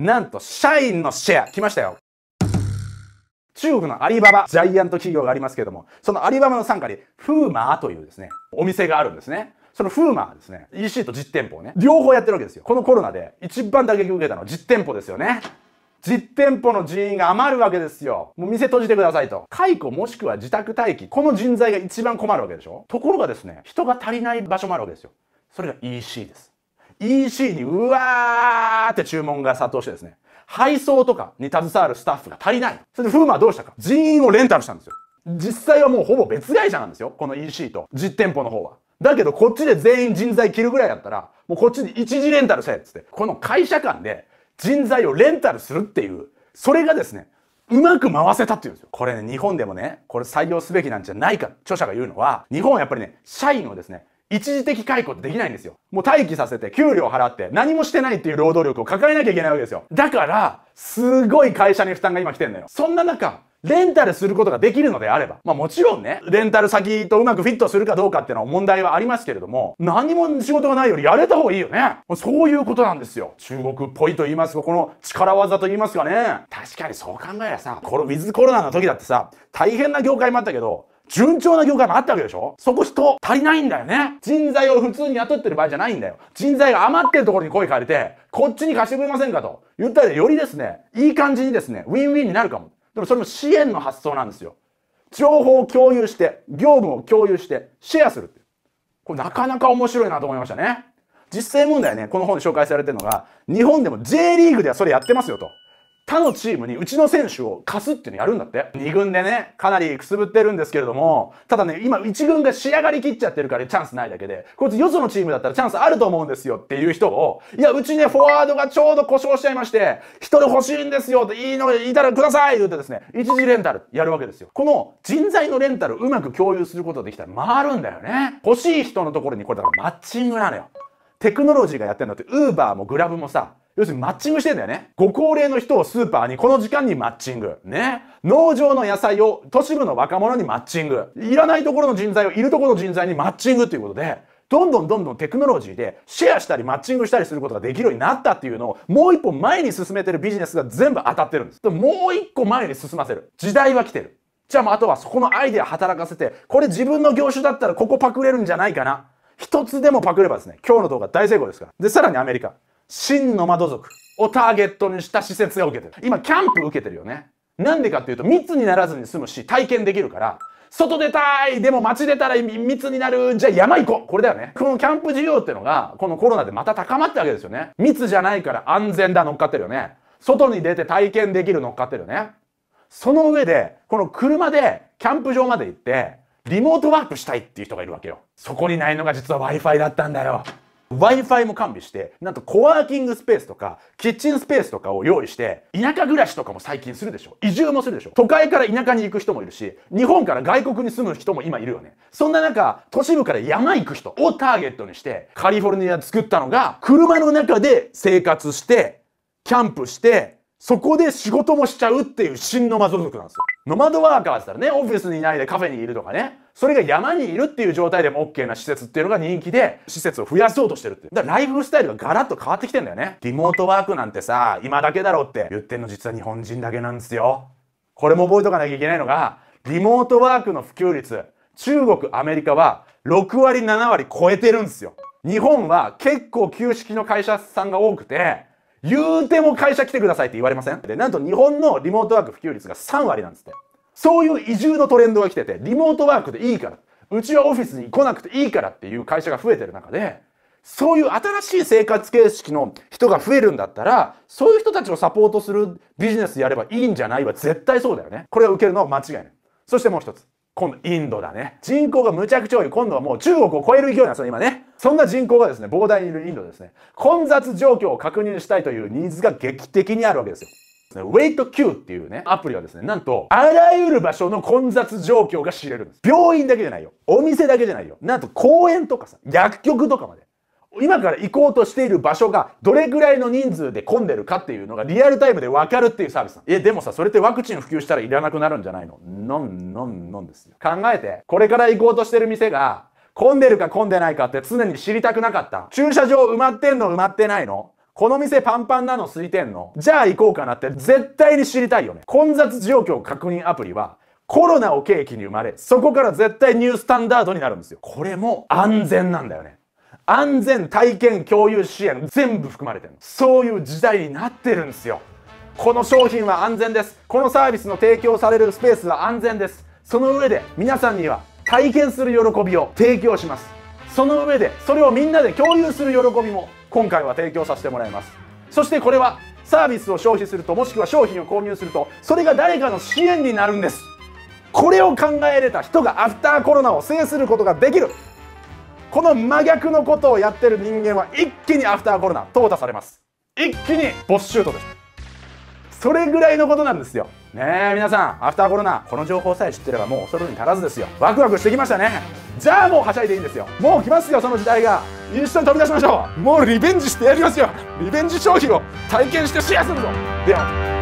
なんと社員のシェア来ましたよ中国のアリババ、ジャイアント企業がありますけれども、そのアリババの傘下に、フーマーというですね、お店があるんですね。そのフーマーですね、EC と実店舗をね、両方やってるわけですよ。このコロナで一番打撃を受けたのは実店舗ですよね。実店舗の人員が余るわけですよ。もう店閉じてくださいと。解雇もしくは自宅待機。この人材が一番困るわけでしょところがですね、人が足りない場所もあるわけですよ。それが EC です。EC にうわーって注文が殺到してですね、配送とかに携わるスタッフが足りない。それでフーマはどうしたか人員をレンタルしたんですよ。実際はもうほぼ別会社なんですよ。この EC と実店舗の方は。だけどこっちで全員人材切るぐらいだったら、もうこっちで一時レンタルせえっつって、この会社間で人材をレンタルするっていう、それがですね、うまく回せたっていうんですよ。これね、日本でもね、これ採用すべきなんじゃないか、著者が言うのは、日本はやっぱりね、社員をですね、一時的解雇ってできないんですよ。もう待機させて、給料払って、何もしてないっていう労働力を抱えなきゃいけないわけですよ。だから、すごい会社に負担が今来てんのよ。そんな中、レンタルすることができるのであれば。まあもちろんね、レンタル先とうまくフィットするかどうかっていうのは問題はありますけれども、何も仕事がないよりやれた方がいいよね。そういうことなんですよ。中国っぽいと言いますか、この力技と言いますかね。確かにそう考えりゃさ、このウィズコロナの時だってさ、大変な業界もあったけど、順調な業界もあったわけでしょそこ人足りないんだよね。人材を普通に雇ってる場合じゃないんだよ。人材が余ってるところに声借りて、こっちに貸してくれませんかと言ったらよりですね、いい感じにですね、ウィンウィンになるかも。でもそれも支援の発想なんですよ。情報を共有して、業務を共有して、シェアするって。これなかなか面白いなと思いましたね。実際問題ね、この本で紹介されてるのが、日本でも J リーグではそれやってますよと。他のチームにうちの選手を貸すっていうのやるんだって。二軍でね、かなりくすぶってるんですけれども、ただね、今一軍が仕上がりきっちゃってるからチャンスないだけで、こいつよそのチームだったらチャンスあると思うんですよっていう人を、いや、うちね、フォワードがちょうど故障しちゃいまして、一人欲しいんですよっていいの、いたらください言うてですね、一時レンタルやるわけですよ。この人材のレンタルうまく共有することができたら回るんだよね。欲しい人のところにこれだからマッチングなのよ。テクノロジーがやってんだって、ウーバーもグラブもさ、要するにマッチングしてんだよね。ご高齢の人をスーパーにこの時間にマッチング。ね。農場の野菜を都市部の若者にマッチング。いらないところの人材をいるところの人材にマッチングということで、どんどんどんどんテクノロジーでシェアしたりマッチングしたりすることができるようになったっていうのをもう一歩前に進めてるビジネスが全部当たってるんです。もう一個前に進ませる。時代は来てる。じゃあもうあとはそこのアイデア働かせて、これ自分の業種だったらここパクれるんじゃないかな。一つでもパクればですね、今日の動画大成功ですから。で、さらにアメリカ。真の窓族をターゲットにした施設が受けてる。今、キャンプ受けてるよね。なんでかっていうと、密にならずに済むし、体験できるから、外出たいでも街出たら密になるじゃあ山行こうこれだよね。このキャンプ需要ってのが、このコロナでまた高まったわけですよね。密じゃないから安全だ乗っかってるよね。外に出て体験できる乗っかってるよね。その上で、この車でキャンプ場まで行って、リモートワークしたいっていう人がいるわけよ。そこにないのが実は Wi-Fi だったんだよ。Wi-Fi も完備して、なんとコワーキングスペースとか、キッチンスペースとかを用意して、田舎暮らしとかも最近するでしょ。移住もするでしょ。都会から田舎に行く人もいるし、日本から外国に住む人も今いるよね。そんな中、都市部から山行く人をターゲットにして、カリフォルニアで作ったのが、車の中で生活して、キャンプして、そこで仕事もしちゃうっていう新ノマド族なんですよ。ノマドワーカーって言ったらね、オフィスにいないでカフェにいるとかね、それが山にいるっていう状態でも OK な施設っていうのが人気で、施設を増やそうとしてるってだからライフスタイルがガラッと変わってきてんだよね。リモートワークなんてさ、今だけだろって言ってんの実は日本人だけなんですよ。これも覚えとかなきゃいけないのが、リモートワークの普及率、中国、アメリカは6割、7割超えてるんですよ。日本は結構旧式の会社さんが多くて、言うても会社来てくださいって言われませんで、なんと日本のリモートワーク普及率が3割なんですって。そういう移住のトレンドが来てて、リモートワークでいいから、うちはオフィスに来なくていいからっていう会社が増えてる中で、そういう新しい生活形式の人が増えるんだったら、そういう人たちをサポートするビジネスやればいいんじゃないは絶対そうだよね。これを受けるのは間違いない。そしてもう一つ。今度インドだね。人口がむちゃくちゃ多い。今度はもう中国を超える勢いなんですよ、今ね。そんな人口がですね、膨大にいるインドですね。混雑状況を確認したいというニーズが劇的にあるわけですよ。WaitQ っていうね、アプリはですね、なんと、あらゆる場所の混雑状況が知れるんです。病院だけじゃないよ。お店だけじゃないよ。なんと公園とかさ、薬局とかまで。今から行こうとしている場所がどれぐらいの人数で混んでるかっていうのがリアルタイムでわかるっていうサービスえでもさそれってワクチン普及したらいらなくなるんじゃないののんのんのんですよ考えてこれから行こうとしてる店が混んでるか混んでないかって常に知りたくなかった駐車場埋まってんの埋まってないのこの店パンパンなの空いてんのじゃあ行こうかなって絶対に知りたいよね。混雑状況確認アプリはコロナを契機に生まれ、そこから絶対ニュースタンダードになるんですよ。これも安全なんだよね。安全体験共有支援全部含まれてるそういう時代になってるんですよ。この商品は安全です。このサービスの提供されるスペースは安全です。その上で皆さんには体験する喜びを提供します。その上でそれをみんなで共有する喜びも今回は提供させてもらいますそしてこれはサービスを消費するともしくは商品を購入するとそれが誰かの支援になるんですこれを考えれた人がアフターコロナを制することができるこの真逆のことをやってる人間は一気にアフターコロナ淘汰されます一気にボスシュートですそれぐらいのことなんですよねえ皆さんアフターコロナこの情報さえ知ってればもう恐るに足らずですよワクワクしてきましたねじゃあもうはしゃいでいいんですよもう来ますよその時代が一緒に飛び出しましょうもうリベンジしてやりますよリベンジ消費を体験してシェアするぞでは